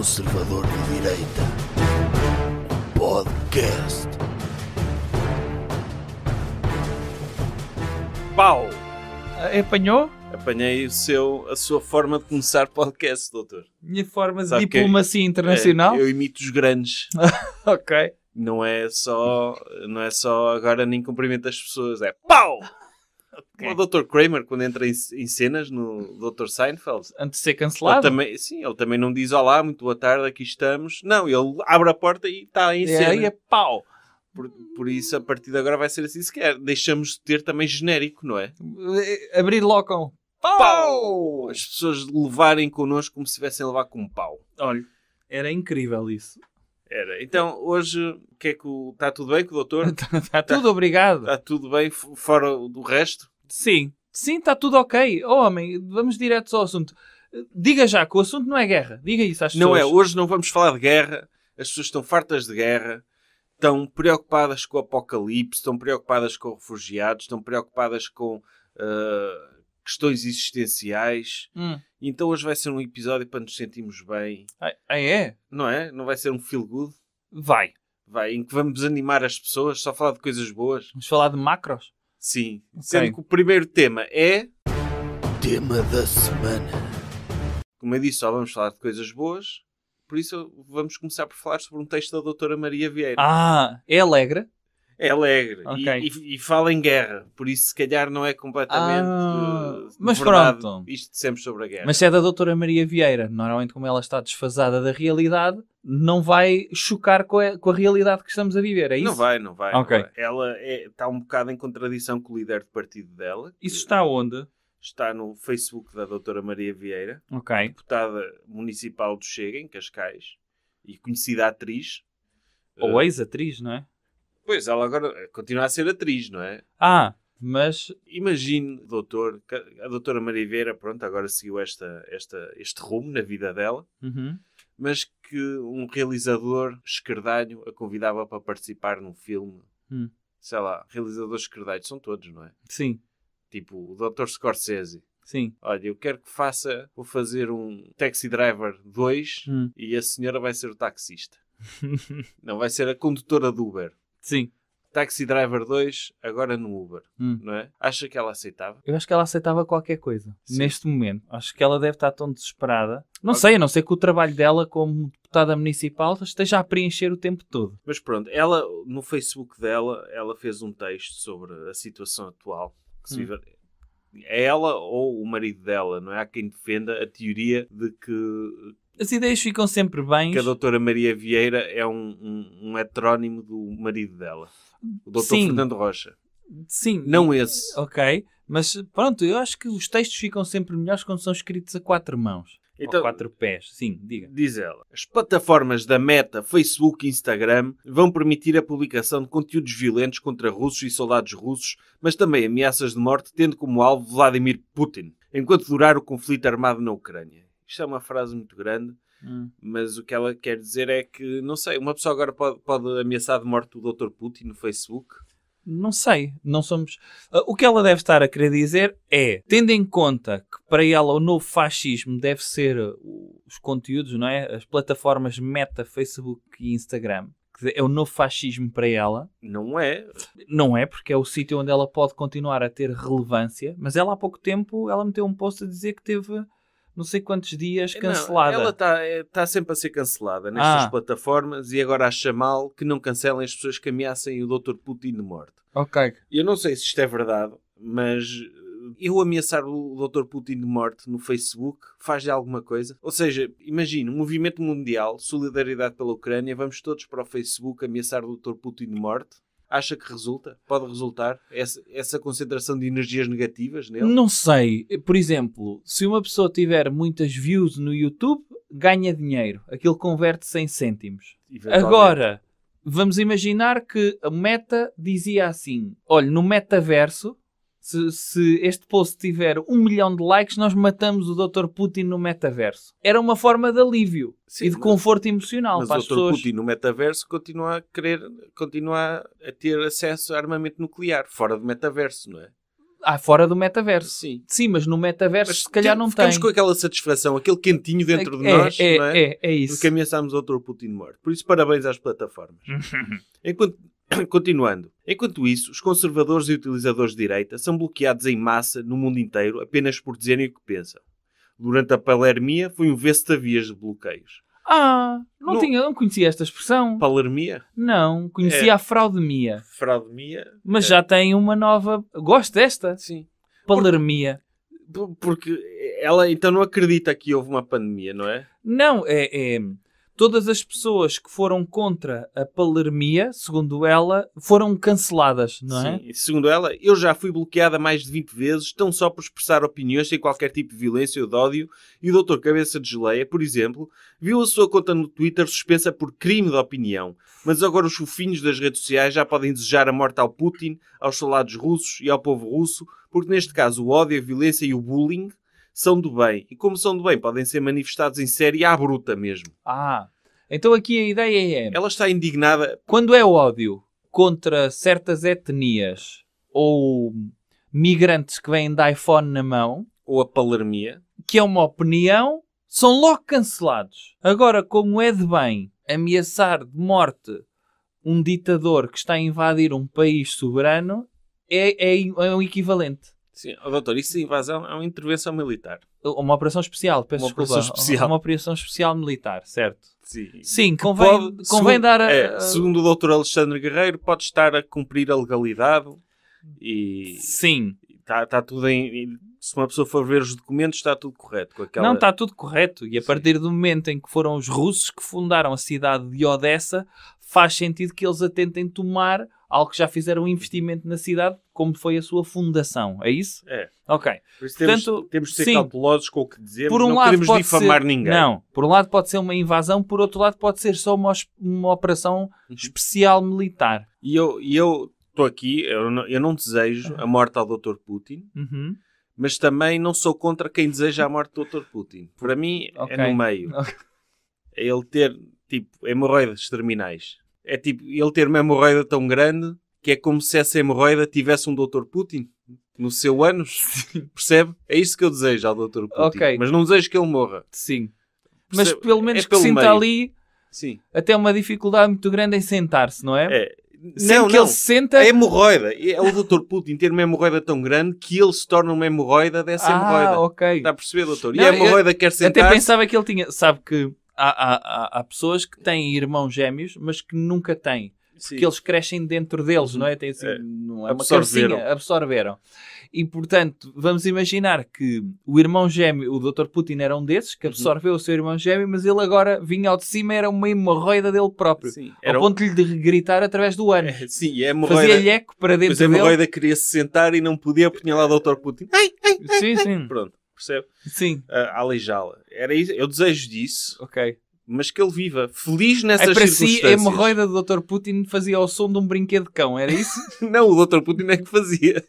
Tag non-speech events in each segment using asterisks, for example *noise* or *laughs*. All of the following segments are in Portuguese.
Conservador de Direita Podcast. Pau! Ah, apanhou? Apanhei o seu, a sua forma de começar podcast, doutor. Minha forma de diplomacia é, é, internacional? É, eu imito os grandes. *laughs* ok. Não é só, não é só agora nem cumprimento as pessoas, é pau! o Dr. Kramer, quando entra em, em, cenas no Dr. Seinfeld. Antes de ser cancelado. Ele também, sim, ele também não diz olá, muito boa tarde, aqui estamos. Não, ele abre a porta e está em cena. E é pau. Por, por, isso, a partir de agora vai ser assim sequer. Deixamos de ter também genérico, não é? Eh, abrir logo com pau. pau! As pessoas levarem connosco como se estivessem a levar com um pau. Olha, era incrível isso. Era. Então, hoje, que é que o... está tudo bem com o doutor? Está, *laughs* está tá. tudo, obrigado. Está tudo bem fora do resto? Sim. Sim, está tudo ok. Oh, homem, vamos direto ao assunto. Diga já que o assunto não é guerra. Diga isso às pessoas. Não é. Hoje não vamos falar de guerra. As pessoas estão fartas de guerra. Estão preocupadas com o apocalipse. Estão preocupadas com refugiados. Estão preocupadas com... Uh questões existenciais. Hum. Então hoje vai ser um episódio para nos sentirmos bem. Ah, ah, é? Não é? Não vai ser um feel good? Vai. Vai, em que vamos animar as pessoas, só falar de coisas boas. Vamos falar de macros? Sim. Okay. Sendo que o primeiro tema é. Tema da semana. Como eu disse, só vamos falar de coisas boas. Por isso, vamos começar por falar sobre um texto da doutora Maria Vieira. Ah, é alegre? É alegre. Okay. E, e, e, fala em guerra. Por isso, se calhar, não é completamente. Ah, mas verdade, pronto. Isto sempre sobre a guerra. Mas se é da Doutora Maria Vieira, normalmente, como ela está desfasada da realidade, não vai chocar com a, com a realidade que estamos a viver. É isso? Não vai, não vai. Okay. Não vai. Ela é, está um bocado em contradição com o líder de partido dela. Isso está onde? Está no Facebook da Doutora Maria Vieira, okay. deputada municipal do Chega, em Cascais, e conhecida atriz. Ou eh, ex-atriz, não é? Pois, ela agora eh, continua a ser atriz, não é? Ah, mas imagine, doutor, a doutora Maria Vieira, pronto, agora seguiu esta, esta, este rumo na vida dela, uhum. mas que um realizador esquerdalho a convidava para participar num filme. Uhum. Sei lá, realizadores esquerdalhos são todos, não é? Sim. Tipo o doutor Scorsese. Sim. Olha, eu quero que faça, vou fazer um Taxi Driver 2 hum. e a senhora vai ser o taxista. *laughs* não, vai ser a condutora do Uber. Sim. Taxi Driver 2, agora no Uber, hum. não é? Acha que ela aceitava? Eu acho que ela aceitava qualquer coisa, Sim. neste momento. Acho que ela deve estar tão desesperada. Não okay. sei, a não ser que o trabalho dela como deputada municipal esteja a preencher o tempo todo. Mas pronto, ela, no Facebook dela, ela fez um texto sobre a situação atual que se hum. vive é ela ou o marido dela, não é? Há quem defenda a teoria de que as ideias ficam sempre bem. Que a doutora Maria Vieira é um, um, um heterónimo do marido dela, o doutor Sim. Fernando Rocha. Sim. Não esse. Ok. Mas pronto, eu acho que os textos ficam sempre melhores quando são escritos a quatro mãos. Então, ou quatro pés, sim, diga. Diz ela. As plataformas da Meta, Facebook e Instagram vão permitir a publicação de conteúdos violentos contra russos e soldados russos, mas também ameaças de morte, tendo como alvo Vladimir Putin, enquanto durar o conflito armado na Ucrânia. Isto é uma frase muito grande, hum. mas o que ela quer dizer é que, não sei, uma pessoa agora pode, pode ameaçar de morte o Dr. Putin no Facebook. Não sei, não somos. Ah, o que ela deve estar a querer dizer é, tendo em conta que para ela o novo fascismo deve ser ah, os conteúdos, não é? As plataformas Meta, Facebook e Instagram. É o novo fascismo para ela. Não é. Não é, porque é o sítio onde ela pode continuar a ter relevância. Mas ela há pouco tempo ela meteu um post a dizer que teve não sei quantos dias cancelada. Não, ela está é, eh, tá sempre a ser cancelada nestas ah. plataformas e agora acha mal que não cancelem as pessoas que ameaçam o Dr. Putin de morte. Ok. Eu não sei se isto é verdade, mas eh, eu ameaçar o Dr. Putin de morte no Facebook faz de alguma coisa? Ou seja, imagina, um movimento mundial, solidariedade pela Ucrânia, vamos todos para o Facebook ameaçar o Dr. Putin de morte? Acha que resulta? Pode resultar essa, essa concentração de energias negativas nele? Não sei. Por exemplo, se uma pessoa tiver muitas views no YouTube, ganha dinheiro. Aquilo converte-se em cêntimos. Agora, vamos imaginar que a Meta dizia assim: olha, no metaverso se este post tiver um milhão de likes, nós matamos o Dr. Putin no metaverso. Era uma forma de alívio Sim, e de conforto emocional mas para as Dr. Putin no metaverso continua a querer, continua a ter acesso a armamento nuclear, fora do metaverso, não é? Ah, fora do metaverso. Sim. Sim, mas no metaverso mas se calhar não ficamos tem. Ficamos com aquela satisfação, aquele quentinho dentro é, de nós, é, não é? É, é isso. Porque ameaçámos Dr. Putin morto. Por isso, parabéns às plataformas. *laughs* Enquanto *coughs* Continuando. Enquanto isso, os conservadores e utilizadores de direita são bloqueados em massa no mundo inteiro apenas por dizerem o que pensam. Durante a palermia, foi um vestavias de bloqueios. Ah, não, não, Tinha, não conhecia esta expressão. Palermia? Não, conhecia é. a fraudemia. Fraudemia? Mas é. já tem uma nova. Gosto desta? Sim. Palermia. Porque, porque ela então não acredita que houve uma pandemia, não é? Não, é... é todas as pessoas que foram contra a palermia, segundo ela, foram canceladas, não é? Sim, segundo ela, eu já fui bloqueada mais de 20 vezes, tão só por expressar opiniões sem qualquer tipo de violência ou de ódio, e o Dr. Cabeça de Geleia, por exemplo, viu a sua conta no Twitter suspensa por crime de opinião. Mas agora os fofinhos das redes sociais já podem desejar a morte ao Putin, aos soldados russos e ao povo russo, porque neste caso o ódio, a violência e o bullying são do bem. E como são do bem, podem ser manifestados em série à bruta mesmo. Ah, então aqui a ideia é. Ela está indignada. Quando é ódio contra certas etnias ou migrantes que vêm de iPhone na mão. Ou a palermia. Que é uma opinião, são logo cancelados. Agora, como é de bem ameaçar de morte um ditador que está a invadir um país soberano, é, é, é um equivalente. Sim, doutor, isso de invasão é uma intervenção militar. Uma operação especial, peço uma desculpa. Operação especial. Uma, operação especial militar, certo? Sim. Sim, convém, pode, convém segundo, dar a, é, Segundo o doutor Alexandre Guerreiro, pode estar a cumprir a legalidade e... Sim. Está tá tudo em... Se uma pessoa for ver os documentos, está tudo correto. Com aquela... Não, está tudo correto. E a Sim. partir do momento em que foram os russos que fundaram a cidade de Odessa, faz sentido que eles a tentem tomar algo que já fizeram um investimento na cidade, como foi a sua fundação, é isso? É. Ok. Por isso Portanto, temos, temos de ser sim, cautelosos com o que dizemos, por um não lado queremos difamar ser, ninguém. Não, por um lado pode ser uma invasão, por outro lado pode ser só uma, uma operação uhum. especial militar. E eu estou eu aqui, eu não, eu não desejo a morte ao Dr. Putin. Uhum mas também não sou contra quem deseja a morte do Dr. Putin. Para mim okay. é no meio. Okay. É ele ter tipo hemorroides terminais. É tipo, ele ter uma hemorroida tão grande que é como se essa hemorroida tivesse um Dr. Putin no seu ânus. Percebe? É isso que eu desejo ao Dr. Putin. Okay. Mas não desejo que ele morra. Sim. Percebe? Mas pelo menos é que pelo sinta meio. ali Sim. até uma dificuldade muito grande em sentar-se, não é? É. não, que não. ele se senta. É hemorroida. É o Dr. Putin ter uma hemorroida tão grande que ele se torna uma hemorroida dessa ah, hemorroida. ok. Está a perceber, doutor? E a hemorroida quer sentar. -se... Até pensava que ele tinha. Sabe que há, há, há, pessoas que têm irmãos gêmeos, mas que nunca têm. Porque Sim. eles crescem dentro deles, não é? Tem, assim, é, não é uma absorveram. Cabecinha, absorveram. E, portanto, vamos imaginar que o irmão gêmeo, o Dr. Putin era um desses, que uhum. absorveu uhum. o seu irmão gêmeo, mas ele agora vinha ao de cima era uma hemorroida dele próprio. Sim, era ao ponto um... de lhe gritar através do ano. É, sim, é hemorroida... Fazia-lhe eco para dentro mas a hemorroida queria se sentar e não podia, porque tinha lá o Dr. Putin. Ai, ai, ai, sim, sim. Pronto percebe? Sim. Uh, a aleijá-la. Era isso, eu desejo disso. Ok. Mas que ele viva feliz nessas é, para é circunstâncias. Para si, a hemorroida do Dr. Putin fazia ao som de um brinquedo de cão, era isso? *laughs* não, o Dr. Putin é que fazia.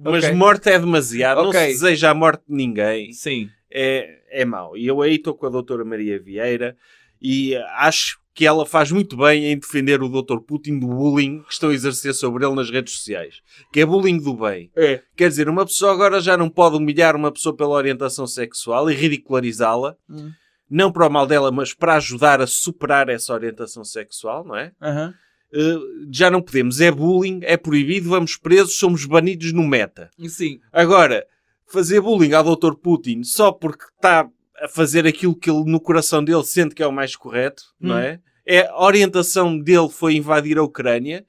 Mas okay. morte é demasiado. Okay. Não se deseja a morte de ninguém. Sim. É, é mau. E eu aí estou com a doutora Maria Vieira e acho que ela faz muito bem em defender o Dr. Putin do bullying que estão a exercer sobre ele nas redes sociais. Que é bullying do bem. É. Quer dizer, uma pessoa agora já não pode humilhar uma pessoa pela orientação sexual e ridicularizá-la. Hum. Não para o mal dela, mas para ajudar a superar essa orientação sexual, não é? Uhum. Uh, já não podemos. É bullying, é proibido, vamos presos, somos banidos no meta. Sim. Agora, fazer bullying ao Dr. Putin só porque está a fazer aquilo que ele no coração dele sente que é o mais correto, hum. não é? é? A orientação dele foi invadir a Ucrânia.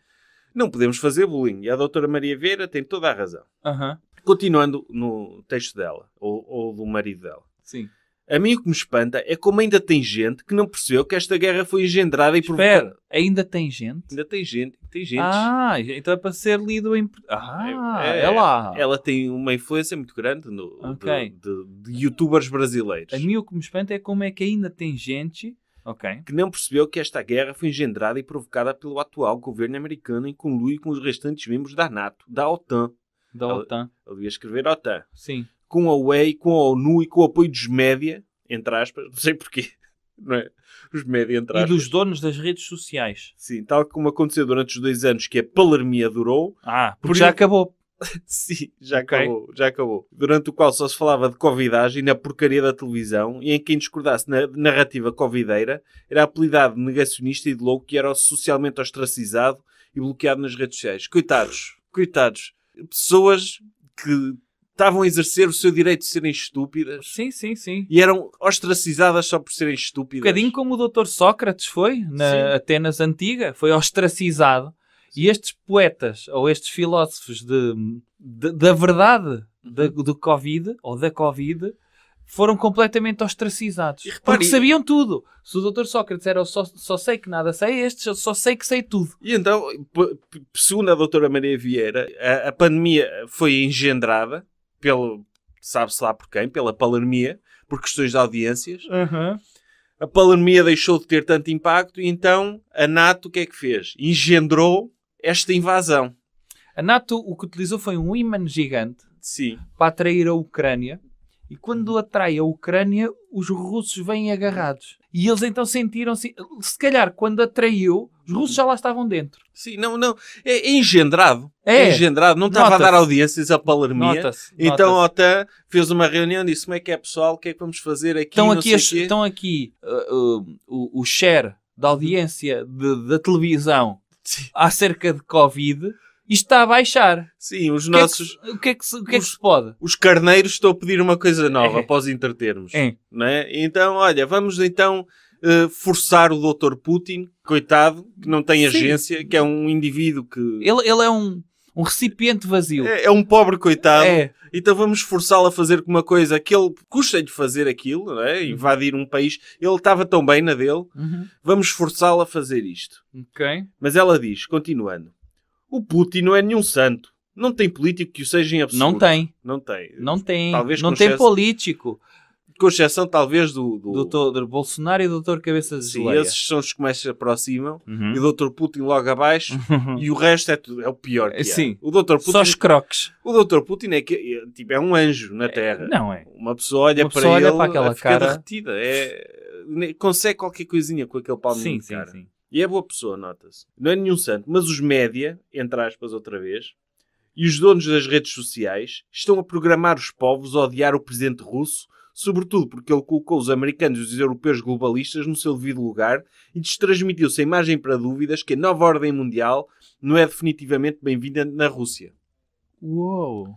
Não podemos fazer bullying. E a doutora Maria Vieira tem toda a razão. Uh -huh. Continuando no texto dela, ou, ou do marido dela. Sim. A mim o que me espanta é como ainda tem gente que não percebeu que esta guerra foi engendrada e Espera, provocada. ainda tem gente? Ainda tem gente, tem gente. Ah, então é para ser lido em... Ah, é, é, é, lá. Ela tem uma influência muito grande no, okay. de, de, de, youtubers brasileiros. A mim o que me espanta é como é que ainda tem gente... Okay. Que não percebeu que esta guerra foi engendrada e provocada pelo atual governo americano em conluio com os restantes membros da NATO, da OTAN. Da ela, OTAN. eu ia escrever OTAN. Sim com a UE, com a ONU e com o apoio dos média, entre aspas, *laughs* não sei porquê, não é? Os média, entre aspas. E dos donos das redes sociais. Sim, tal como aconteceu durante os dois anos que a palermia durou. Ah, porque, porque já acabou. *laughs* Sim, já okay. acabou, já acabou. Durante o qual só se falava de covidagem na porcaria da televisão e em quem discordasse na narrativa covideira era apelidado de negacionista e de louco que era socialmente ostracizado e bloqueado nas redes sociais. Coitados, coitados. Pessoas que estavam a exercer o seu direito de serem estúpidas. Sim, sim, sim. E eram ostracizadas só por serem estúpidas. Um bocadinho como o doutor Sócrates foi na sim. Atenas antiga, foi ostracizado. Sim. E estes poetas ou estes filósofos de, de da verdade da, uhum. do Covid ou da Covid foram completamente ostracizados. Repare, porque sabiam tudo. Se o doutor Sócrates era o só, só sei que nada sei, estes eu só sei que sei tudo. E então, segundo a doutora Maria Vieira, a, a pandemia foi engendrada pelo sabe-se lá por quem, pela palermia, por questões de audiências. Uhum. A palermia deixou de ter tanto impacto e então a NATO o que é que fez? Engendrou esta invasão. A NATO o que utilizou foi um imã gigante Sim. para atrair a Ucrânia e quando uhum. atrai a Ucrânia, os russos vêm agarrados. E eles então sentiram-se. Se calhar, quando atraiu, os russos uhum. já lá estavam dentro. Sim, não, não. É engendrado. É. é engendrado. Não estava a dar audiências a Palermia. Então a OTAN fez uma reunião e disse: como é que é, pessoal? O que é que vamos fazer aqui? Estão aqui, as, estão aqui uh, uh, o, o share da uhum. audiência da televisão Sim. acerca de Covid isto está a baixar. Sim, os nossos. É que, o que é que, se, o que, os, é que se pode? Os carneiros estão a pedir uma coisa nova é. para entretermos. É. Né? Então, olha, vamos então uh, forçar o doutor Putin, coitado, que não tem Sim. agência, que é um indivíduo que. Ele, ele é um, um recipiente vazio. É, é um pobre coitado. É. Então vamos forçá-lo a fazer uma coisa que ele custa-lhe fazer aquilo, né? invadir um país. Ele estava tão bem na dele. Uhum. Vamos forçá-lo a fazer isto. Ok. Mas ela diz, continuando. O Putin não é nenhum santo. Não tem político que o seja em absoluto. Não tem. Não tem. Não tem. Talvez não tem exceção, político. Com exceção, talvez, do... Do, doutor Bolsonaro e do doutor Cabeça de Sim, esses são os que mais se aproximam. Uhum. E o doutor Putin logo abaixo. Uhum. E o resto é, tudo, é o pior que é. Sim. O doutor Putin, Só os croques. O doutor Putin é, que, é, tipo, é um anjo na é, Terra. É, não é. Uma pessoa olha Uma para pessoa ele olha para aquela fica cara. derretida. É, consegue qualquer coisinha com aquele palmo sim, de cara. Sim, sim. E é boa pessoa, nota-se. Não é nenhum santo, mas os média, entre aspas outra vez, e os donos das redes sociais estão a programar os povos a odiar o presidente russo, sobretudo porque ele colocou os americanos e os europeus globalistas no seu devido lugar e destransmitiu sem margem para dúvidas que a nova ordem mundial não é definitivamente bem-vinda na Rússia. Uou!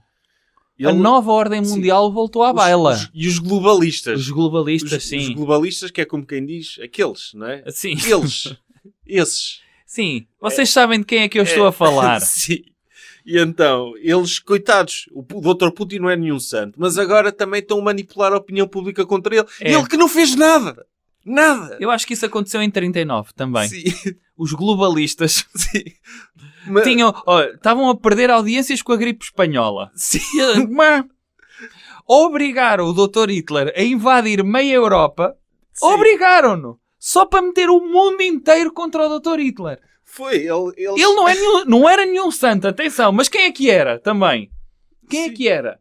Ele... A nova ordem mundial sim. voltou à baila. os, e os globalistas. Os globalistas, os, sim. Os globalistas, que é como quem diz, aqueles, não é? Sim. Eles. *laughs* Esses. Sim, vocês é, sabem de quem é que eu é. estou a falar. *laughs* Sim. E então, eles, coitados, o Dr. Putin não é nenhum santo, mas agora também estão a manipular a opinião pública contra ele. É. Ele que não fez nada. Nada. Eu acho que isso aconteceu em 39 também. Sim. *laughs* Os globalistas *laughs* Sim. Mas... tinham, estavam a perder audiências com a gripe espanhola. Sim. Mas obrigaram o Dr. Hitler a invadir meia Europa. Obrigaram-no só para meter o mundo inteiro contra o Dr. Hitler. Foi, ele. Ele, ele não, é nenhum, não era nenhum santo, atenção, mas quem é que era também? Quem é Sim. é que era?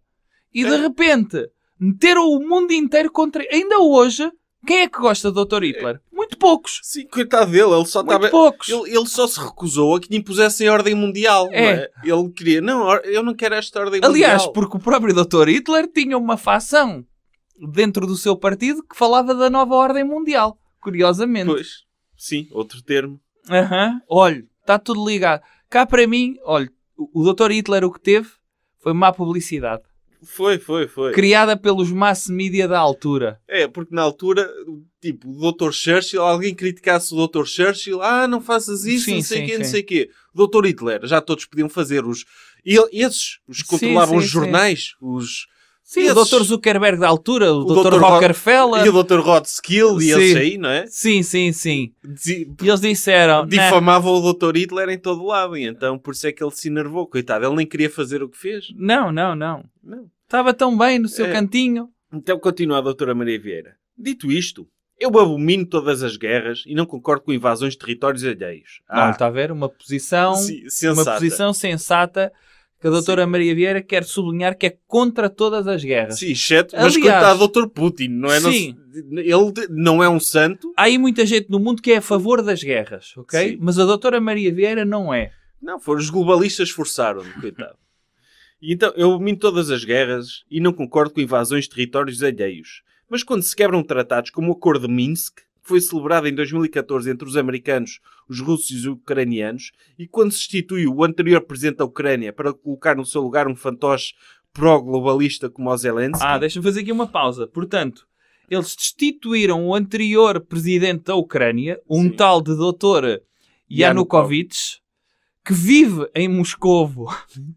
E é. de repente, meteram o mundo inteiro contra. Ainda hoje, quem é que gosta do Dr. Hitler? É. Muito poucos. Sim, coitado dele, ele só estava. poucos. Ele, ele, só se recusou a que lhe impusessem a ordem mundial. É. é. Ele queria, não, eu não quero esta ordem Aliás, mundial. Aliás, porque o próprio Dr. Hitler tinha uma facção dentro do seu partido que falava da nova ordem mundial curiosamente. Pois, sim, outro termo. Aham, uhum. olha, está tudo ligado. Cá para mim, olha, o Dr. Hitler o que teve foi má publicidade. Foi, foi, foi. Criada pelos mass media da altura. É, porque na altura, tipo, o Dr. Churchill, alguém criticasse o Dr. Churchill, ah, não faças isso, sim, não sei o quê, não sei o quê. O Dr. Hitler, já todos podiam fazer os... E esses, os que controlavam sim, os jornais, os Sim, e esses... o Dr. Zuckerberg da altura, o, o Dr. Dr. Rockefeller. E o Dr. Rothschild e eles aí, não é? Sim, sim, sim. E eles disseram... Difamavam né? o Dr. Hitler em todo lado e então por isso é que ele se enervou, coitado. Ele nem queria fazer o que fez. Não, não, não. não. Estava tão bem no seu é... cantinho. Então continua a Dra Maria Vieira. Dito isto, eu abomino todas as guerras e não concordo com invasões de territórios alheios. Ah, não, está a ver? Uma posição, uma posição sensata que a doutora Sim. Maria Vieira quer sublinhar que é contra todas as guerras. Sim, exceto, mas contra o doutor Putin, não é? Sim. ele não é um santo. Há aí muita gente no mundo que é a favor das guerras, ok? Sim. Mas a doutora Maria Vieira não é. Não, foram os globalistas forçaram-me, coitado. e então, eu minto todas as guerras e não concordo com invasões de territórios alheios. Mas quando se quebram tratados como o Acordo de Minsk, foi celebrada em 2014 entre os americanos, os russos e os ucranianos, e quando substituiu o anterior presidente da Ucrânia para colocar no seu lugar um fantoche pró-globalista como o Zelensky. Ah, deixa-me fazer aqui uma pausa. Portanto, eles destituíram o anterior presidente da Ucrânia, um Sim. tal de doutor Yanukovych, que vive em Moscovo,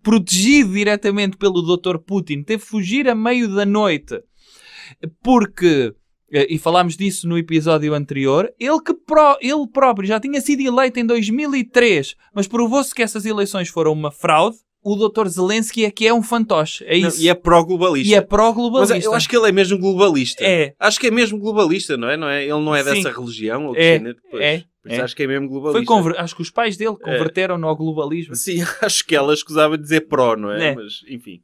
protegido diretamente pelo doutor Putin, teve que fugir a meio da noite porque eh, e falámos disso no episódio anterior, ele, que ele próprio já tinha sido eleito em 2003, mas provou-se que essas eleições foram uma fraude. O doutor Zelensky é que é um fantoche, é isso. Não, e é pró-globalista. E é pró-globalista. Mas eu acho que ele é mesmo globalista. É. Acho que é mesmo globalista, não é? Não é? Ele não é dessa Sim. religião ou é. depois é. Mas é. acho que é mesmo globalista. Conver... Acho que os pais dele é. converteram-no é. ao globalismo. Sim, *laughs* acho que ela escusava dizer pró, não é? é? Mas, enfim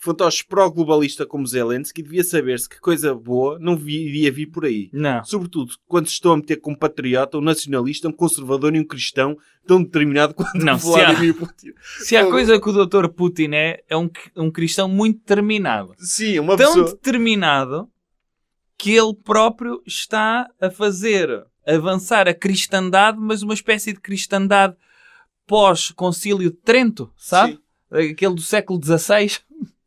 fantoche pró-globalista como Zelensky devia saber-se que coisa boa não iria vir por aí. Não. Sobretudo quando se estão a meter com um patriota, um nacionalista, um conservador e um cristão tão determinado quanto não, Vladimir Putin. Se há coisa que o Dr. Putin é, é um, um cristão muito determinado. Sim, uma tão pessoa... Tão determinado que ele próprio está a fazer avançar a cristandade, mas uma espécie de cristandade pós-concílio de Trento, sabe? Sim. Aquele do século XVI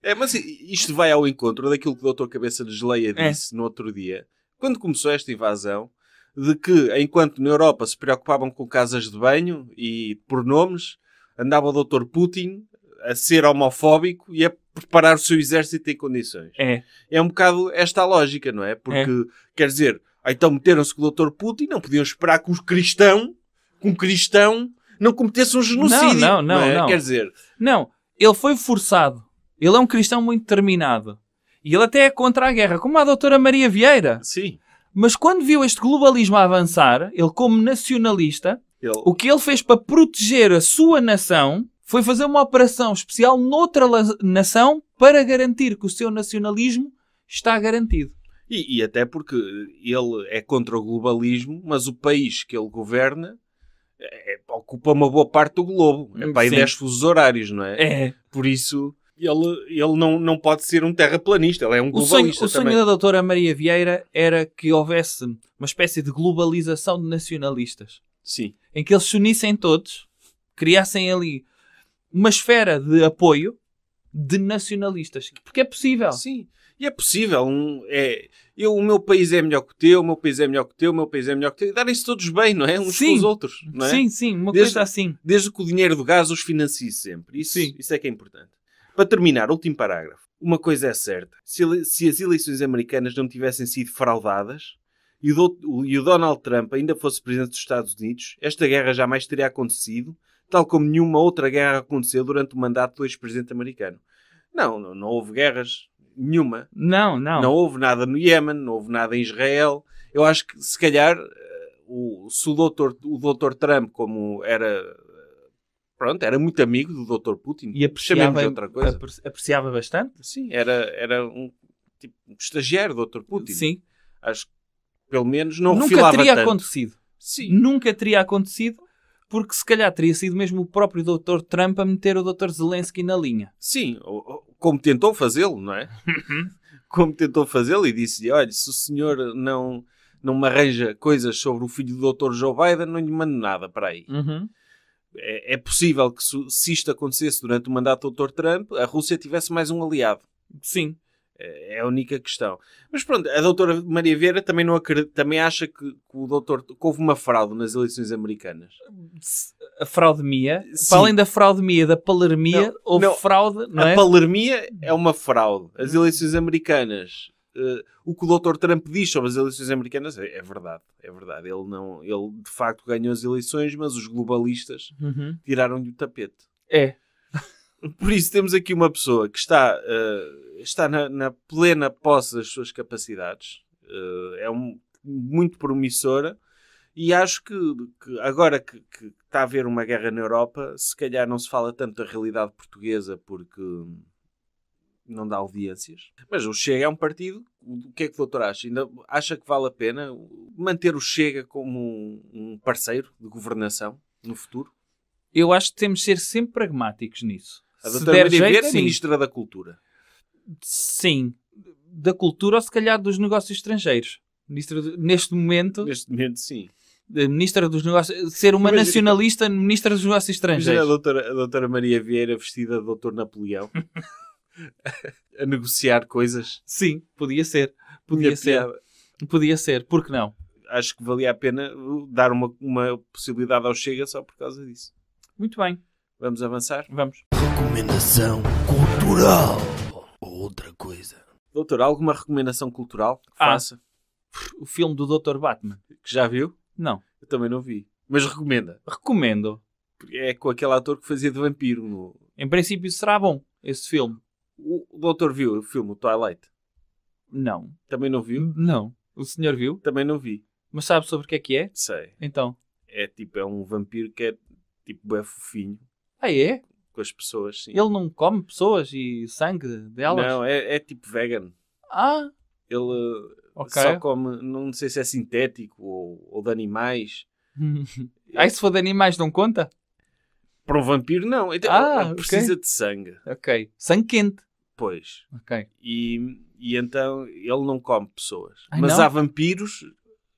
é, mas isto vai ao encontro daquilo que o Dr. Cabeça de Geleia é. disse é. no outro dia, quando começou esta invasão, de que enquanto na Europa se preocupavam com casas de banho e pronomes, andava o Dr. Putin a ser homofóbico e a preparar o seu exército em condições. É. É um bocado esta a lógica, não é? Porque, é. quer dizer, ah, então meteram-se com o Dr. Putin, não podiam esperar que um cristão, com um cristão não cometesse um genocídio. Não, não, não. não, é? não. Quer dizer... Não, ele foi forçado ele é um cristão muito determinado. E ele até é contra a guerra, como a doutora Maria Vieira. Sim. Mas quando viu este globalismo avançar, ele como nacionalista, ele... o que ele fez para proteger a sua nação foi fazer uma operação especial noutra nação para garantir que o seu nacionalismo está garantido. E, e até porque ele é contra o globalismo, mas o país que ele governa é, ocupa uma boa parte do globo. É para aí 10 fusos horários, não é? É. Por isso ele, ele não, não pode ser um terraplanista, ele é um globalista. O sonho, o sonho da doutora Maria Vieira era que houvesse uma espécie de globalização de nacionalistas. Sim. Em que eles se unissem todos, criassem ali uma esfera de apoio de nacionalistas. Porque é possível. Sim. E é possível. Um, é, eu, o meu país é melhor que o teu, o meu país é melhor que o teu, o meu país é melhor que o teu. Darem-se todos bem, não é? Uns sim, com os outros. Não é? Sim, sim. Uma desde, coisa assim. Desde que o dinheiro do gás os financie sempre. Isso, sim. isso é que é importante. Para terminar, último parágrafo. Uma coisa é certa: se, se as eleições americanas não tivessem sido fraudadas e o, e o Donald Trump ainda fosse presidente dos Estados Unidos, esta guerra jamais teria acontecido, tal como nenhuma outra guerra aconteceu durante o mandato do ex-presidente americano. Não, não, não houve guerras nenhuma. Não, não. Não houve nada no Iémen, não houve nada em Israel. Eu acho que se calhar eh, o, se o doutor, o doutor Trump, como era pronto, era muito amigo do Dr. Putin. E apreciava, outra coisa. apreciava bastante? Sim, era, era um, tipo, um estagiário do Dr. Putin. Sim. Acho que, pelo menos, não Nunca teria tanto. acontecido. Sim. Nunca teria acontecido porque se calhar teria sido mesmo o próprio Dr. Trump a meter o Dr. Zelensky na linha. Sim, como tentou fazê-lo, não é? Uhum. *laughs* como tentou fazê-lo e disse-lhe: olha, se o senhor não, não me arranja coisas sobre o filho do Dr. Joe Biden, não lhe mando nada para aí. Uhum. É, é, possível que se isto acontecesse durante o mandato do Dr. Trump, a Rússia tivesse mais um aliado. Sim, é, é a única questão. Mas pronto, a doutora Maria Vieira também, não acredita, também acha que, que o doutor que houve uma fraude nas eleições americanas. A fraudemia? Sim. Para além da fraudemia, da palermia, não, houve não, fraude, não a é? A palermia é uma fraude. As eleições americanas uh, o que o Dr. Trump diz sobre as eleições americanas é, é, verdade, é verdade. Ele não, ele de facto ganhou as eleições, mas os globalistas uhum. tiraram-lhe o tapete. É. *laughs* Por isso temos aqui uma pessoa que está, uh, está na, na, plena posse das suas capacidades, uh, é um, muito promissora. E acho que, que agora que, que está a haver uma guerra na Europa, se calhar não se fala tanto da realidade portuguesa, porque não dá audiências. Mas o Chega é um partido. O que é que o doutor acha? Ainda acha que vale a pena manter o Chega como um parceiro de governação no futuro? Eu acho que temos de ser sempre pragmáticos nisso. A doutora de jeito, é sim. ministra da Cultura. Sim. Da cultura ou se calhar dos negócios estrangeiros. Ministra de... Neste momento... Neste momento, sim. Eh, ministra dos Negócios... Ser uma Imagina... nacionalista ministra dos Negócios estrangeiros. a doutora, a doutora Maria Vieira vestida de doutor Napoleão. *laughs* *laughs* a negociar coisas. Sim, podia ser. Podia Minha ser. Piada. Podia ser, por que não? Acho que valia a pena dar uma, uma possibilidade ao Chega só por causa disso. Muito bem. Vamos avançar? Vamos. Recomendação cultural. Outra coisa. Doutor, alguma recomendação cultural que ah, faça? O filme do Doutor Batman. Que já viu? Não. Eu também não vi. Mas recomenda. Recomendo. É com aquele ator que fazia de vampiro. No... Em princípio será bom esse filme. O, o doutor viu o filme Twilight? Não. Também não viu? Não. O senhor viu? Também não vi. Mas sabe sobre o que é que é? Sei. Então. É tipo, é um vampiro que é tipo é fofinho. Ah, é? Com as pessoas, sim. Ele não come pessoas e sangue delas? Não, é, é tipo vegan. Ah! Ele eh, okay. só come, não sei se é sintético ou, ou de animais. Aí *laughs* se for de animais não conta? Para um vampiro, não. Então, ah, precisa okay. de sangue. Ok. Sangue quente. Pois. Ok. E, e então ele não come pessoas. Ai, mas não? há vampiros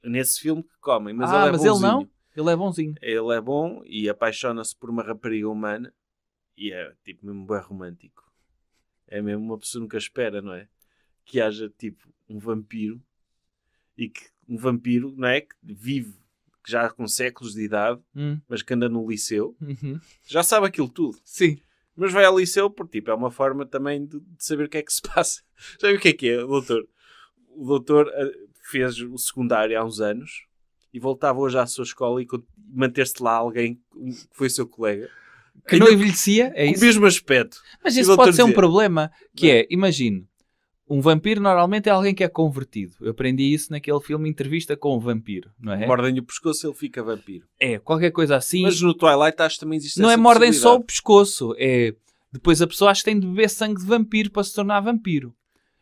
nesse filme que comem. Mas ah, ele é mas bonzinho. ele não? Ele é bonzinho. Ele é bom e apaixona-se por uma rapariga humana. E é tipo mesmo bem romântico. É mesmo uma pessoa nunca espera, não é? Que haja tipo um vampiro e que um vampiro, não é? Que vive que já com séculos de idade, hum. mas que anda no liceu, uhum. já sabe aquilo tudo. Sim. Mas vai ao liceu por tipo, é uma forma também de, de saber o que é que se *laughs* passa. Sabe o que é que é, doutor? O doutor eh, fez o secundário há uns anos e voltava hoje à sua escola e manter-se lá alguém que foi seu colega. Que Ainda não envelhecia, é isso? O mesmo aspecto. Mas isso pode ser dizer. um problema, que não. é, imagino, um vampiro normalmente é alguém que é convertido. Eu aprendi isso naquele filme Entrevista com o Vampiro, não é? Mordem-lhe o pescoço, ele fica vampiro. É, qualquer coisa assim. Mas no Twilight acho também existe Não é mordem só o pescoço, é. Depois a pessoa acho que tem de beber sangue de vampiro para se tornar vampiro.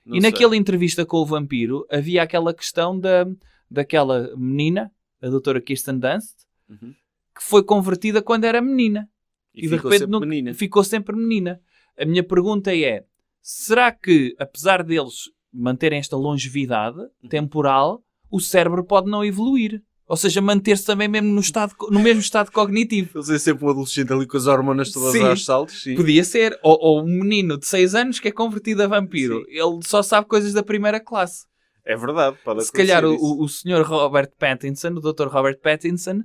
Não e sei. naquela entrevista com o vampiro havia aquela questão da, daquela menina, a doutora Kirsten Dunst, uhum. que foi convertida quando era menina. E, e ficou de repente sempre nunca... menina. ficou sempre menina. A minha pergunta é Será que, apesar deles manterem esta longevidade uhum. temporal, o cérebro pode não evoluir? Ou seja, manter-se também mesmo no, estado, no mesmo estado cognitivo. Eles é sempre um adolescente ali com as hormonas todas sim. aos saltos. Sim. Podia ser. Ou, ou, um menino de 6 anos que é convertido a vampiro. Sim. Ele só sabe coisas da primeira classe. É verdade. Pode Se calhar o, o senhor Robert Pattinson, o Dr. Robert Pattinson,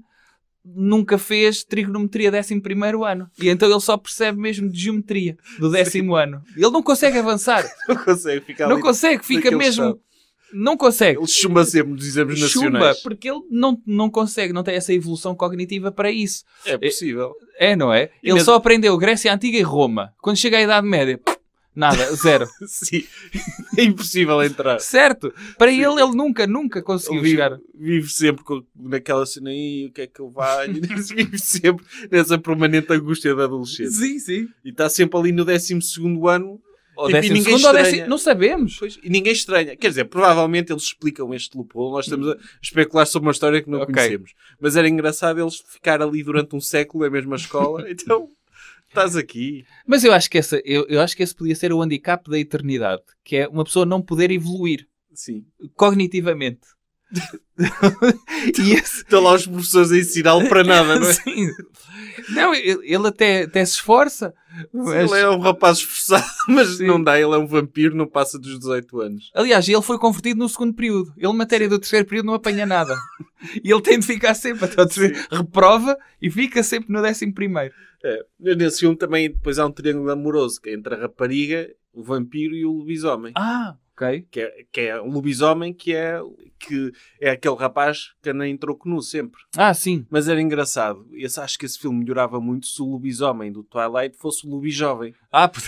nunca fez trigonometria décimo primeiro ano. E então ele só percebe mesmo de geometria do décimo Sim. ano. Ele não consegue avançar. *laughs* não consegue ficar Não consegue, fica mesmo... Estado. Não consegue. Ele chumba sempre nos exames chumba, nacionais. porque ele não, não consegue, não tem essa evolução cognitiva para isso. É possível. É, é não é? E ele mesmo... só aprendeu Grécia Antiga e Roma. Quando chega à Idade Média, Nada, *laughs* zero. Sim. É impossível entrar. Certo? Para Sim. ele, ele nunca, nunca conseguiu vive, chegar. Vive sempre com, naquela cena aí, o que é que eu vai *laughs* vive sempre nessa permanente angústia da adolescência. Sim, sim. E está sempre ali no 12 ano. Ou tipo, décimo ninguém segundo, estranha. Décimo, não sabemos. Pois, e ninguém estranha. Quer dizer, provavelmente eles explicam este loophole. Nós estamos a especular sobre uma história que não okay. conhecemos. Mas era engraçado eles ficar ali durante um século, a mesma escola. *laughs* Então... Estás aqui. Mas eu acho que essa, eu, eu acho que esse podia ser o handicap da eternidade, que é uma pessoa não poder evoluir. Sim. Cognitivamente. *laughs* Estão lá os professores a ensiná-lo para nada, não é? *laughs* Sim. Não, ele até, até se esforça. Mas... Ele é um rapaz esforçado, *laughs* mas Sim. não dá. Ele é um vampiro, não passa dos 18 anos. Aliás, ele foi convertido no segundo período. Ele, matéria do terceiro período, não apanha nada. e ele tem de ficar sempre até o terceiro. Reprova e fica sempre no décimo primeiro. É. Nesse filme também depois há um triângulo amoroso que é entre a rapariga, o vampiro e o lobisomem. Ah, ok. Que é, que é um lobisomem que é, que é aquele rapaz que anda em troco nu sempre. Ah, sim. Mas era engraçado. Esse, acho que esse filme melhorava muito se o lobisomem do Twilight fosse o lobisomem. Ah, *laughs* porque...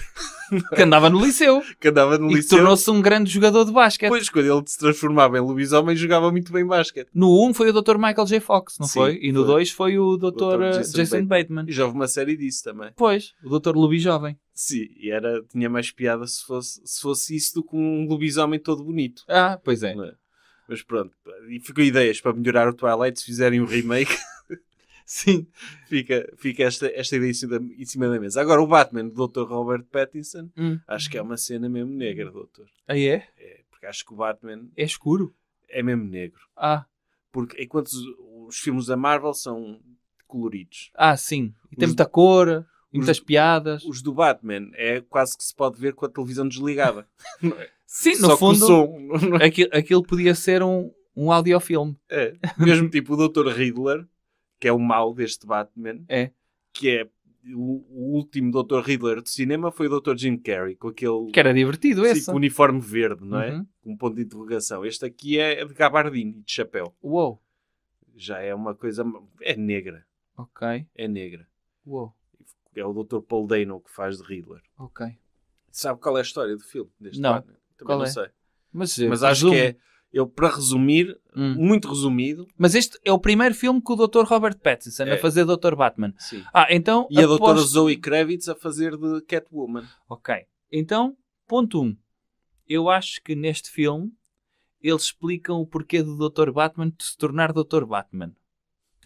*laughs* que andava no liceu. que andava no liceu. E tornou-se um grande jogador de basquete. Pois, quando ele se transformava em lobisomem, jogava muito bem basquete. No 1 um foi o Dr. Michael J. Fox, não Sim, foi? E no 2 foi. foi. o Dr. Dr. Eh, Jason, Jason Bateman. E já houve uma série disso também. Pois, o Dr. Lobby Jovem. Sim, e era, tinha mais piada se fosse, se fosse isso do que um lobisomem todo bonito. Ah, pois é. é? Mas pronto, e ficou ideias para melhorar o Twilight se fizerem um remake. *laughs* Sim, fica, fica esta, esta ideia em cima da mesa. Agora, o Batman do Dr. Robert Pattinson, hum. acho que é uma cena mesmo negra, doutor. Ah, é? É, porque acho que o Batman... É escuro? É mesmo negro. Ah. Porque enquanto os, os filmes da Marvel são coloridos. Ah, sim. E os, tem muita cor, e muitas piadas. Os do Batman é quase que se pode ver com a televisão desligada. *laughs* É? sim, no Só fundo, som, é? aquilo, aquilo podia ser um, um audiofilme. É, mesmo tipo o Dr. Riddler que é o mal deste Batman. É. Que é o, o último Dr. Riddler de cinema foi o Dr. Jim Carrey, com aquele. Que era divertido esse. Com uniforme verde, não é? Uhum. Com um ponto de interrogação. Este aqui é de e de chapéu. Uou! Já é uma coisa. É negra. Ok. É negra. Uou! É o Dr. Paul Dano que faz de Riddler. Ok. Sabe qual é a história do filme? Deste não. Batman? Também qual não é? sei. Mas, eh, Mas acho que é eu, para resumir, hum. muito resumido. Mas este é o primeiro filme que o Dr. Robert Pattinson é. a fazer Dr. Batman. Sim. Ah, então. E aposto... a Dra. Zoe Kravitz a fazer de Catwoman. Ok. Então, ponto 1. Um. Eu acho que neste filme eles explicam o porquê do Dr. Batman de se tornar Dr. Batman.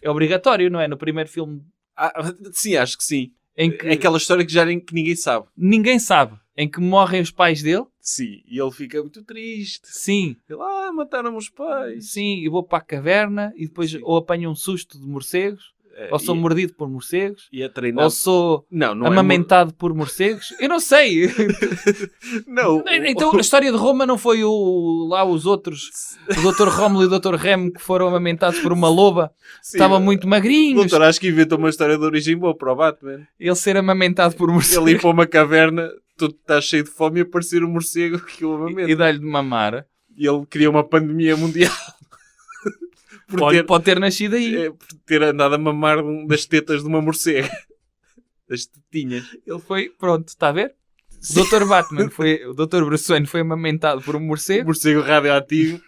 É obrigatório, não é? No primeiro filme. Ah, *laughs* sim, acho que sim. Em que... É aquela história que já que ninguém sabe. Ninguém sabe em que morrem os pais dele. Sim, e ele fica muito triste. Sim. Ele, ah, mataram os pais. Sim, e vou para a caverna e depois Sim. ou apanho um susto de morcegos, é, ou sou e... mordido por morcegos, e é treinado... ou sou não, não amamentado é mor... por morcegos. Eu não sei. *laughs* não. *laughs* Então a história de Roma não foi o, lá os outros, o Dr. Rómulo e o Dr. Remo que foram amamentados por uma loba. Sim, Estavam muito magrinhos. O doutor acho que inventou uma história de origem boa para o Batman. Ele ser amamentado por morcegos. Ele ir para uma caverna tu estás cheio de fome e aparecer um morcego que o amamenta. E, e dá-lhe de mamar. E ele cria uma pandemia mundial. *laughs* pode, ter, pode ter nascido aí. É, por ter andado a mamar das tetas de uma morcega. *laughs* Das tetinhas. Ele foi, pronto, está a ver? O Dr. Batman *laughs* foi, o Dr. Bruce Wayne foi amamentado por um morcego. Morcego radioativo.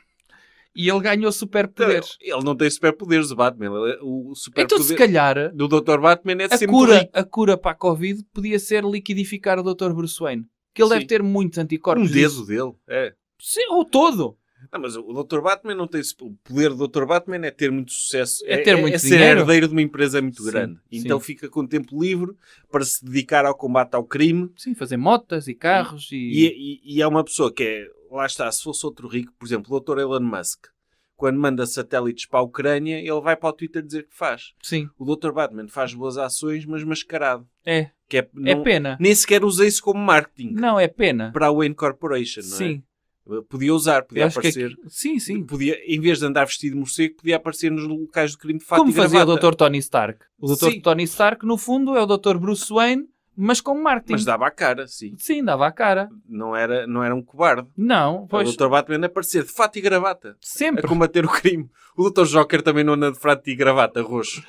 E ele ganhou superpoderes. Então, ele não tem superpoderes, o Batman. Ele, é o super então, se calhar, do Dr. Batman é a cura, a cura para a Covid podia ser liquidificar o Dr. Bruce Wayne. Que ele Sim. deve ter muitos anticorpos. Um dedo dele, é. Sim, ou todo. Não, mas o Dr. Batman não tem. O poder do Dr. Batman é ter muito sucesso. É, ter é, muito é ser dinheiro. herdeiro de uma empresa muito sim, grande. Sim. Então fica com tempo livre para se dedicar ao combate ao crime. Sim, fazer motas e carros. E... E, e, e é uma pessoa que é lá está, se fosse outro rico, por exemplo, o Dr. Elon Musk, quando manda satélites para a Ucrânia, ele vai para o Twitter dizer que faz. Sim. O Dr. Batman faz boas ações, mas mascarado. É. Que é, é não, é pena. Nem sequer usa isso como marketing. Não, é pena. Para a Wayne Corporation, não é? sim. é? Podia usar, podia é aparecer. Sim, sim. Podia, em vez de andar vestido de morcego, podia aparecer nos locais do crime de facto. Como fazia o Dr. Tony Stark. O Dr. Sim. Tony Stark, no fundo, é o Dr. Bruce Wayne mas com marketing. Mas dava a cara, sim. Sim, dava a cara. Não era, não era um cobarde. Não, pois. O Dr. Batman aparecia é de fato e gravata. Sempre. A combater o crime. O Dr. Joker também não anda de fato e gravata, roxo.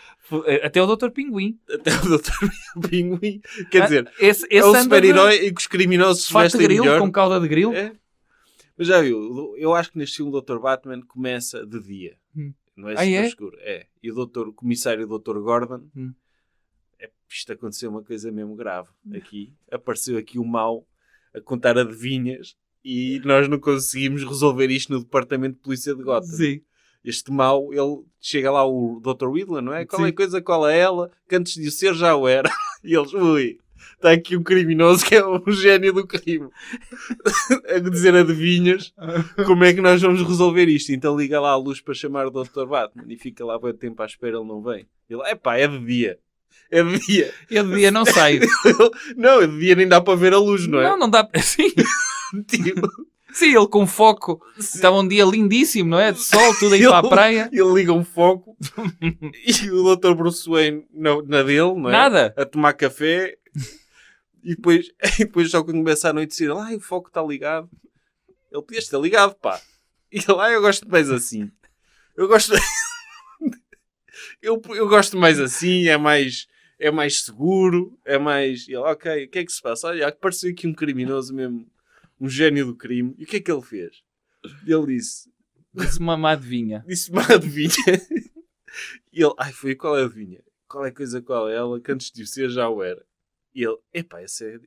Eh, até o Dr. Pinguim. Até o Dr. *laughs* Pinguim. Quer ah, dizer, esse, é esse é um super-herói de... e que os criminosos se vestem grilo, melhor. com cauda de grilo. É. Mas já viu, eu acho que neste filme o Dr. Batman começa de dia. Hum. Não é ah, é? escuro. É. E o Dr. O comissário Dr. Gordon... Hum é, isto aconteceu uma coisa mesmo grave aqui. Apareceu aqui o mal a contar adivinhas e nós não conseguimos resolver isto no departamento de polícia de Gotham. Sim. Este mal, ele chega lá o Dr. Whitlam, não é? Qual é a coisa, qual é ela? Que antes de o ser já o era. *laughs* E eles, ui, está aqui um criminoso que é um gênio do crime *laughs* a dizer adivinhas como é que nós vamos resolver isto então liga lá a luz para chamar o Dr. Batman e fica lá o tempo à espera ele não vem ele, é pá, é de dia é de dia. É de dia, não saio. *laughs* não, é de dia nem dá para ver a luz, não é? Não, não dá para. *laughs* Sim. tipo... Sim, ele com foco. Sim. Estava um dia lindíssimo, não é? De sol, tudo aí *laughs* ele, para a praia. Ele liga um foco e o Dr. Bruce Wayne na dele, não é? Nada. A tomar café e depois, e depois só quando começa a noite anoitecer, ai, o foco está ligado. Ele podia estar ligado, pá. E lá eu gosto mais assim. Eu gosto eu, eu gosto mais assim, é mais é mais seguro, é mais. E ele, ok, o que é que se passa? Olha, apareceu aqui um criminoso mesmo, um gênio do crime. E o que é que ele fez? Ele disse. Disse uma má adivinha. Disse uma adivinha. *laughs* E ele, ai, foi qual é a adivinha? Qual é a coisa, qual é ela? Que antes de ser já o era. E ele, epá, essa é.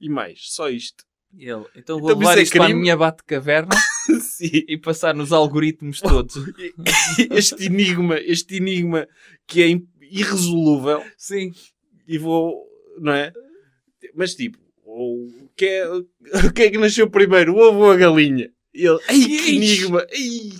E mais, só isto. E ele, então vou então, levar é isto crime? minha bate-caverna *laughs* e passar nos algoritmos todos. *laughs* este enigma, este enigma que é irresolúvel. Sim. E vou, não é? Mas tipo, o que é, o que, é que nasceu primeiro, o ovo ou a galinha? E ele, ai que enigma! Ai.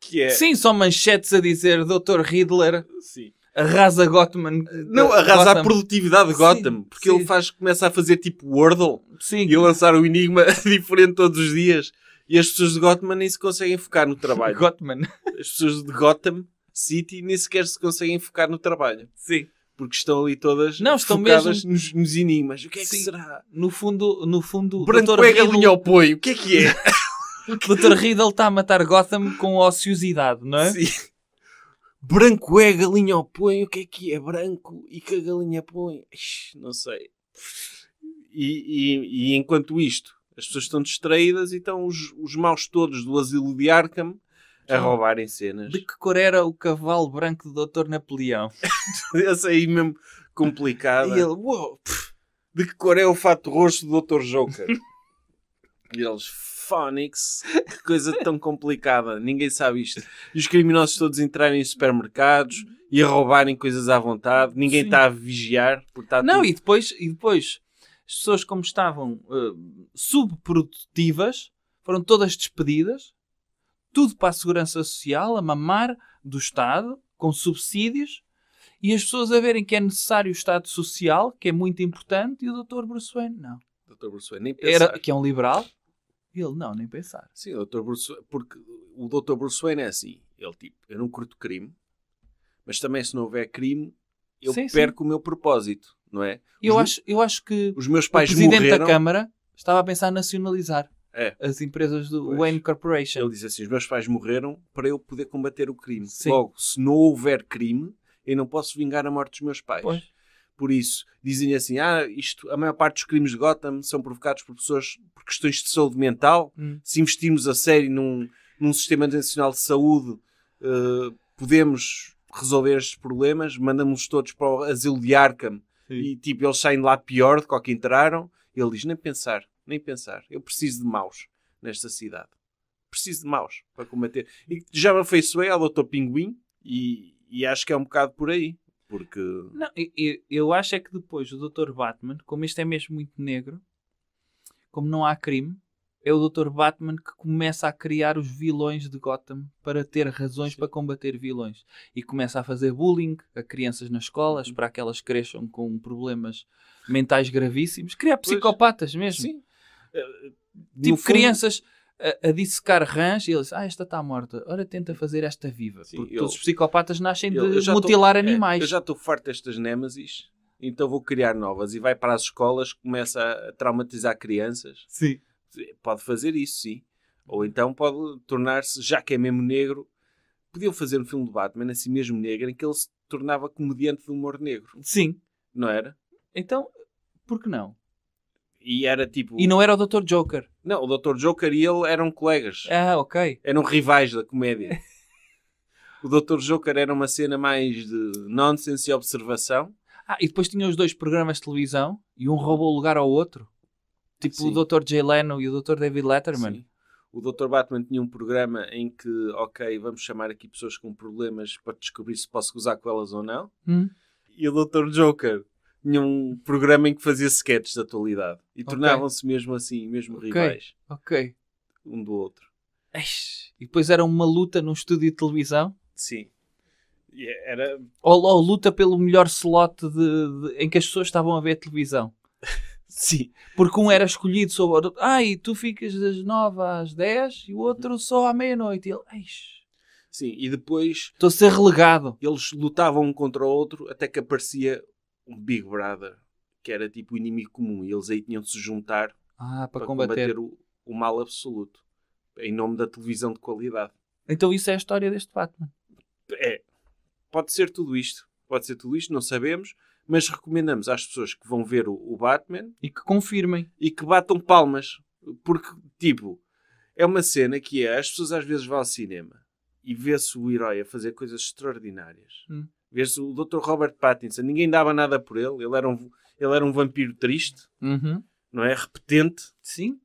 Que é... Sim, só manchetes a dizer Dr. Hitler Sim arrasa eh, eh, Gotham. Não, arrasa Gotham. a produtividade de Gotham, sim, porque sim. ele faz, começa a fazer tipo Wordle sim. e a lançar o um enigma *laughs* diferente todos os dias. E as pessoas de Gotham nem se conseguem focar no trabalho. Gotham. As pessoas de Gotham City nem sequer se conseguem focar no trabalho. Sim. Porque estão ali todas não, estão focadas mesmo... nos, nos enigmas. O que é que será? No fundo, no fundo... Branco é Riddle... galinha ao poio. O que é que é? *laughs* Dr. Riddle está a matar Gotham com ociosidade, não é? Sim branco é galinha ao põe, o que é que é branco e que a galinha põe? não sei. E, e, e, enquanto isto, as pessoas estão distraídas e estão os, os maus todos do asilo de Arkham a Sim. roubarem cenas. De que cor era o cavalo branco do Dr. Napoleão? *laughs* Essa aí mesmo complicada. E ele, uou, de que cor é o fato roxo do Dr. Joker? *laughs* e eles, Phonics. Que coisa tão complicada. Ninguém sabe isto. E os criminosos todos entrarem em supermercados e a roubarem coisas à vontade. Ninguém está a vigiar. Portanto, Não, e depois, e depois as pessoas como estavam uh, subprodutivas foram todas despedidas. Tudo para a segurança social, a mamar do Estado, com subsídios e as pessoas a verem que é necessário o Estado Social, que é muito importante, e o Dr. Bruce Wayne, não. Dr. Bruce Wayne, nem pensar. Era, que é um liberal, ele, não, nem pensar. Sim, o Dr. Bruce, porque o Dr. Bruce Wayne é assim. Ele, tipo, eu não curto crime, mas também se não houver crime, eu sim, perco sim. o meu propósito, não é? Eu os, acho, eu acho que os meus pais o presidente morreram... da Câmara estava a pensar nacionalizar é. as empresas do pois. Wayne Corporation. Ele diz assim, os meus pais morreram para eu poder combater o crime. Sim. Logo, se não houver crime, eu não posso vingar a morte dos meus pais. Pois por isso. Dizem assim: ah, isto, a maior parte dos crimes de Gotham são provocados por pessoas por questões de saúde mental. Hum. Se investirmos a sério num, num sistema nacional de saúde, uh, podemos resolver estes problemas. Mandamos todos para o asilo de Arkham Sim. e tipo, eles saem de lá pior do que entraram. Ele diz: nem pensar, nem pensar. Eu preciso de maus nesta cidade. Preciso de maus para combater. E já me afeiçoei ao Dr. Pinguim e, e acho que é um bocado por aí. Porque. Não, eu, eu acho é que depois o Dr. Batman, como isto é mesmo muito negro, como não há crime, é o Dr. Batman que começa a criar os vilões de Gotham para ter razões Sim. para combater vilões. E começa a fazer bullying a crianças nas escolas uhum. para que elas cresçam com problemas mentais gravíssimos. Criar psicopatas pois. mesmo. Sim. Eh, eh, tipo, fundo... crianças a, a dissecar rãs e ele disse: Ah, esta está morta, ora tenta fazer esta viva. Sim, porque eu, todos os psicopatas nascem eu, de eu mutilar tô, é, animais. É, eu já estou farto destas némesis, então vou criar novas. E vai para as escolas, começa a traumatizar crianças. Sim. Pode fazer isso, sim. Ou então pode tornar-se, já que é mesmo negro, podia fazer um filme de Batman, assim mesmo negro, em que ele se tornava comediante de humor negro. Sim. Não era? Então, por que não? E era tipo. E não era o Dr. Joker. Não, o Dr. Joker e ele eram colegas. Ah, ok. Eram rivais da comédia. *laughs* o Dr. Joker era uma cena mais de nonsense e observação. Ah, e depois tinham os dois programas de televisão e um roubou lugar ao outro. Tipo Sim. o Dr. Jay Leno e o Dr. David Letterman. Sim. O Dr. Batman tinha um programa em que, ok, vamos chamar aqui pessoas com problemas para descobrir se posso gozar com elas ou não. Hum. E o Dr. Joker tinham um programa em que fazia sketches de atualidade e okay. tornavam-se mesmo assim, mesmo okay. rivais. Ok. Um do outro. Eish. E depois era uma luta num estúdio de televisão? Sim. Era... Ou, ou luta pelo melhor slot de, de, em que as pessoas estavam a ver a televisão. *laughs* Sim. Porque um era escolhido sobre. outro. Ai, tu ficas das 9 às 10 e o outro uhum. só à meia-noite. E ele. Eish. Sim, e depois. Estou a ser relegado. Eles lutavam um contra o outro até que aparecia um Big Brother que era tipo o inimigo comum e eles aí tinham de se juntar ah, para, para, combater, combater o, o, mal absoluto em nome da televisão de qualidade. Então isso é a história deste Batman. É, pode ser tudo isto, pode ser tudo isto, não sabemos, mas recomendamos às pessoas que vão ver o, o Batman e que confirmem e que batam palmas, porque tipo é uma cena que é as pessoas às vezes vão ao cinema e vê-se o herói a fazer coisas extraordinárias. Hum. Vês o Dr. Robert Pattinson, ninguém dava nada por ele, ele era um, ele era um vampiro triste, uhum. não é? Repetente. Sim.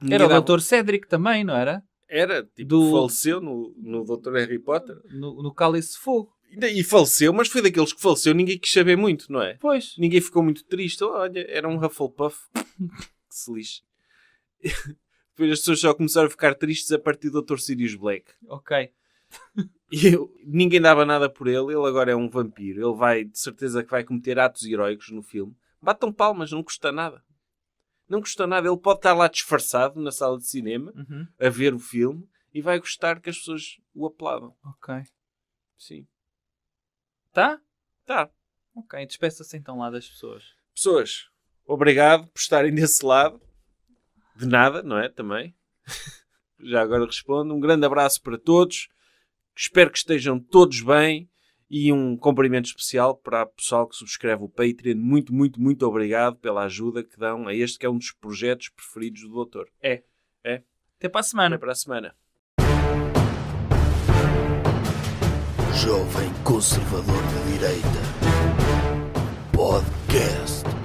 Ninguém era dava... o Dr. Cedric também, não era? Era, tipo, Do... faleceu no, no Dr. Harry Potter. No, no Cálice Fogo. E faleceu, mas foi daqueles que faleceu, ninguém quis saber muito, não é? Pois. Ninguém ficou muito triste. Olha, era um Hufflepuff. *laughs* que se lixe. *laughs* Depois as pessoas só começaram a ficar tristes a partir do Dr. Sirius Black. Ok. *laughs* E eu, ninguém dava nada por ele, ele agora é um vampiro. Ele vai, de certeza, que vai cometer atos heroicos no filme. Batam palmas, não custa nada. Não custa nada. Ele pode estar lá disfarçado na sala de cinema, uhum. a ver o filme, e vai gostar que as pessoas o aplaudam. Ok. Sim. Tá? Tá. Ok, despeça-se então lá das pessoas. Pessoas, obrigado por estarem desse lado. De nada, não é? Também. *laughs* Já agora respondo. Um grande abraço para todos. Espero que estejam todos bem e um cumprimento especial para o pessoal que subscreve o Patreon. Muito, muito, muito obrigado pela ajuda que dão a este que é um dos projetos preferidos do Doutor. É, é. Até para a semana. Até para a semana. Jovem Conservador de Direita Podcast